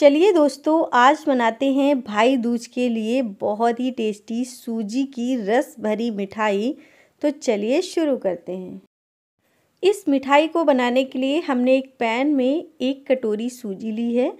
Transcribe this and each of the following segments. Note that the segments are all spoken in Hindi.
चलिए दोस्तों आज बनाते हैं भाई दूज के लिए बहुत ही टेस्टी सूजी की रस भरी मिठाई तो चलिए शुरू करते हैं इस मिठाई को बनाने के लिए हमने एक पैन में एक कटोरी सूजी ली है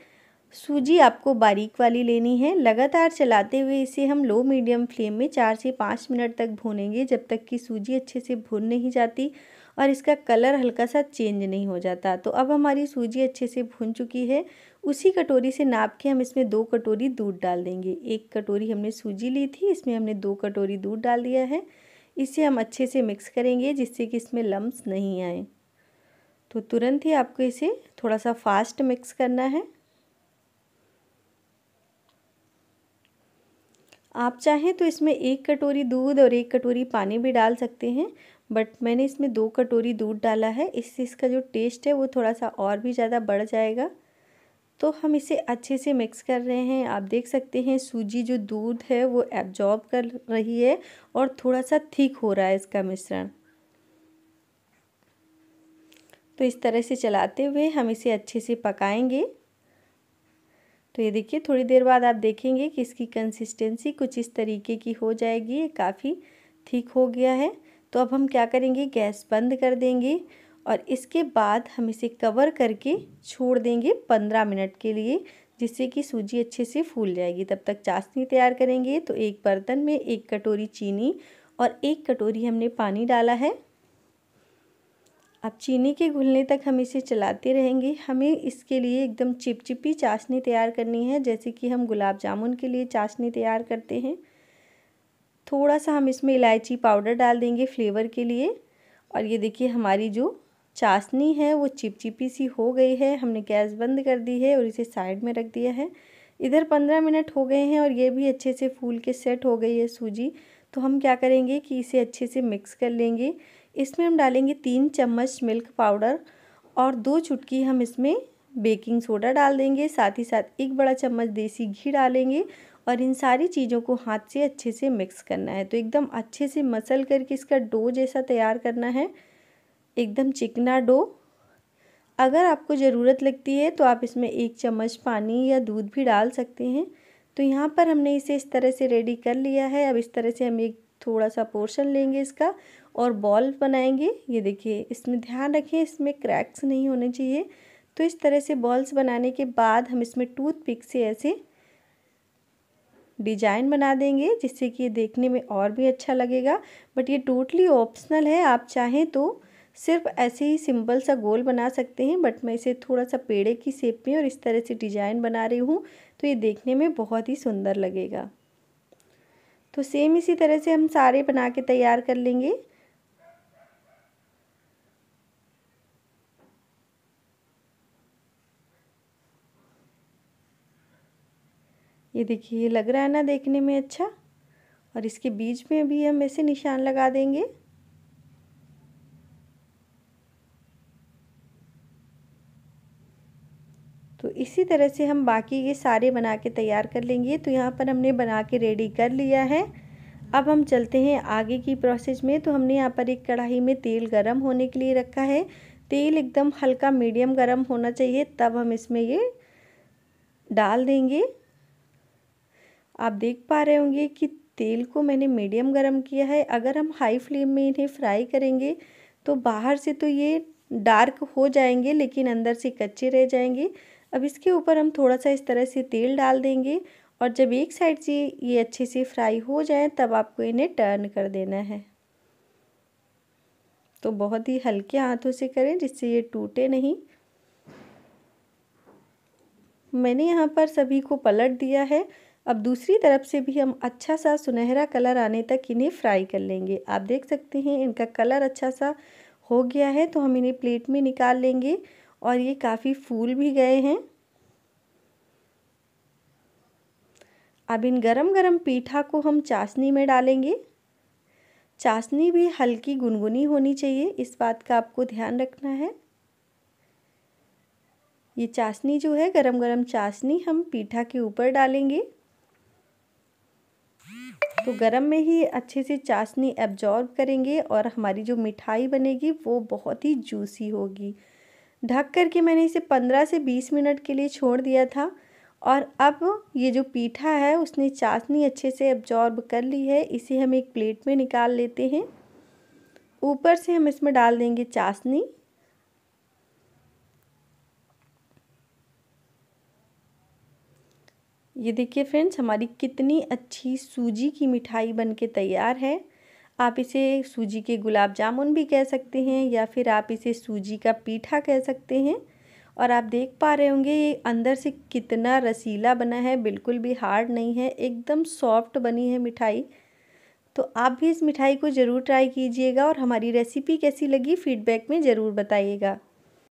सूजी आपको बारीक वाली लेनी है लगातार चलाते हुए इसे हम लो मीडियम फ्लेम में चार से पाँच मिनट तक भूनेंगे जब तक कि सूजी अच्छे से भून नहीं जाती और इसका कलर हल्का सा चेंज नहीं हो जाता तो अब हमारी सूजी अच्छे से भून चुकी है उसी कटोरी से नाप के हम इसमें दो कटोरी दूध डाल देंगे एक कटोरी हमने सूजी ली थी इसमें हमने दो कटोरी दूध डाल दिया है इसे हम अच्छे से मिक्स करेंगे जिससे कि इसमें लम्ब नहीं आए तो तुरंत ही आपको इसे थोड़ा सा फास्ट मिक्स करना है आप चाहें तो इसमें एक कटोरी दूध और एक कटोरी पानी भी डाल सकते हैं बट मैंने इसमें दो कटोरी दूध डाला है इससे इसका जो टेस्ट है वो थोड़ा सा और भी ज़्यादा बढ़ जाएगा तो हम इसे अच्छे से मिक्स कर रहे हैं आप देख सकते हैं सूजी जो दूध है वो एब्जॉर्ब कर रही है और थोड़ा सा थीक हो रहा है इसका मिश्रण तो इस तरह से चलाते हुए हम इसे अच्छे से पकाएंगे तो ये देखिए थोड़ी देर बाद आप देखेंगे कि इसकी कंसिस्टेंसी कुछ इस तरीके की हो जाएगी ये काफ़ी ठीक हो गया है तो अब हम क्या करेंगे गैस बंद कर देंगे और इसके बाद हम इसे कवर करके छोड़ देंगे पंद्रह मिनट के लिए जिससे कि सूजी अच्छे से फूल जाएगी तब तक चाशनी तैयार करेंगे तो एक बर्तन में एक कटोरी चीनी और एक कटोरी हमने पानी डाला है अब चीनी के घुलने तक हम इसे चलाते रहेंगे हमें इसके लिए एकदम चिपचिपी चाशनी तैयार करनी है जैसे कि हम गुलाब जामुन के लिए चाशनी तैयार करते हैं थोड़ा सा हम इसमें इलायची पाउडर डाल देंगे फ्लेवर के लिए और ये देखिए हमारी जो चाशनी है वो चिपचिपी सी हो गई है हमने गैस बंद कर दी है और इसे साइड में रख दिया है इधर पंद्रह मिनट हो गए हैं और ये भी अच्छे से फूल के सेट हो गई है सूजी तो हम क्या करेंगे कि इसे अच्छे से मिक्स कर लेंगे इसमें हम डालेंगे तीन चम्मच मिल्क पाउडर और दो चुटकी हम इसमें बेकिंग सोडा डाल देंगे साथ ही साथ एक बड़ा चम्मच देसी घी डालेंगे और इन सारी चीज़ों को हाथ से अच्छे से मिक्स करना है तो एकदम अच्छे से मसल करके इसका डो जैसा तैयार करना है एकदम चिकना डो अगर आपको ज़रूरत लगती है तो आप इसमें एक चम्मच पानी या दूध भी डाल सकते हैं तो यहाँ पर हमने इसे इस तरह से रेडी कर लिया है अब इस तरह से हम एक थोड़ा सा पोर्शन लेंगे इसका और बॉल बनाएंगे ये देखिए इसमें ध्यान रखें इसमें क्रैक्स नहीं होने चाहिए तो इस तरह से बॉल्स बनाने के बाद हम इसमें टूथ पिक से ऐसे डिजाइन बना देंगे जिससे कि ये देखने में और भी अच्छा लगेगा बट ये टोटली ऑप्शनल है आप चाहें तो सिर्फ ऐसे ही सिंपल सा गोल बना सकते हैं बट मैं इसे थोड़ा सा पेड़े की सेप में और इस तरह से डिजाइन बना रही हूँ तो ये देखने में बहुत ही सुंदर लगेगा तो सेम इसी तरह से हम सारे बना के तैयार कर लेंगे ये देखिए लग रहा है ना देखने में अच्छा और इसके बीच में भी हम ऐसे निशान लगा देंगे तो इसी तरह से हम बाकी ये सारे बना के तैयार कर लेंगे तो यहाँ पर हमने बना के रेडी कर लिया है अब हम चलते हैं आगे की प्रोसेस में तो हमने यहाँ पर एक कढ़ाई में तेल गरम होने के लिए रखा है तेल एकदम हल्का मीडियम गरम होना चाहिए तब हम इसमें ये डाल देंगे आप देख पा रहे होंगे कि तेल को मैंने मीडियम गरम किया है अगर हम हाई फ्लेम में इन्हें फ्राई करेंगे तो बाहर से तो ये डार्क हो जाएंगे लेकिन अंदर से कच्चे रह जाएंगे अब इसके ऊपर हम थोड़ा सा इस तरह से तेल डाल देंगे और जब एक साइड से ये अच्छे से फ्राई हो जाए तब आपको इन्हें टर्न कर देना है तो बहुत ही हल्के हाथों से करें जिससे ये टूटे नहीं मैंने यहाँ पर सभी को पलट दिया है अब दूसरी तरफ से भी हम अच्छा सा सुनहरा कलर आने तक इन्हें फ्राई कर लेंगे आप देख सकते हैं इनका कलर अच्छा सा हो गया है तो हम इन्हें प्लेट में निकाल लेंगे और ये काफ़ी फूल भी गए हैं अब इन गरम गरम पीठा को हम चाशनी में डालेंगे चाशनी भी हल्की गुनगुनी होनी चाहिए इस बात का आपको ध्यान रखना है ये चाशनी जो है गरम गरम चाशनी हम पीठा के ऊपर डालेंगे तो गरम में ही अच्छे से चाशनी एब्जॉर्ब करेंगे और हमारी जो मिठाई बनेगी वो बहुत ही जूसी होगी ढक करके मैंने इसे 15 से 20 मिनट के लिए छोड़ दिया था और अब ये जो पीठा है उसने चाशनी अच्छे से अब्ज़ॉर्ब कर ली है इसे हम एक प्लेट में निकाल लेते हैं ऊपर से हम इसमें डाल देंगे चाशनी ये देखिए फ्रेंड्स हमारी कितनी अच्छी सूजी की मिठाई बनके तैयार है आप इसे सूजी के गुलाब जामुन भी कह सकते हैं या फिर आप इसे सूजी का पीठा कह सकते हैं और आप देख पा रहे होंगे ये अंदर से कितना रसीला बना है बिल्कुल भी हार्ड नहीं है एकदम सॉफ्ट बनी है मिठाई तो आप भी इस मिठाई को ज़रूर ट्राई कीजिएगा और हमारी रेसिपी कैसी लगी फीडबैक में ज़रूर बताइएगा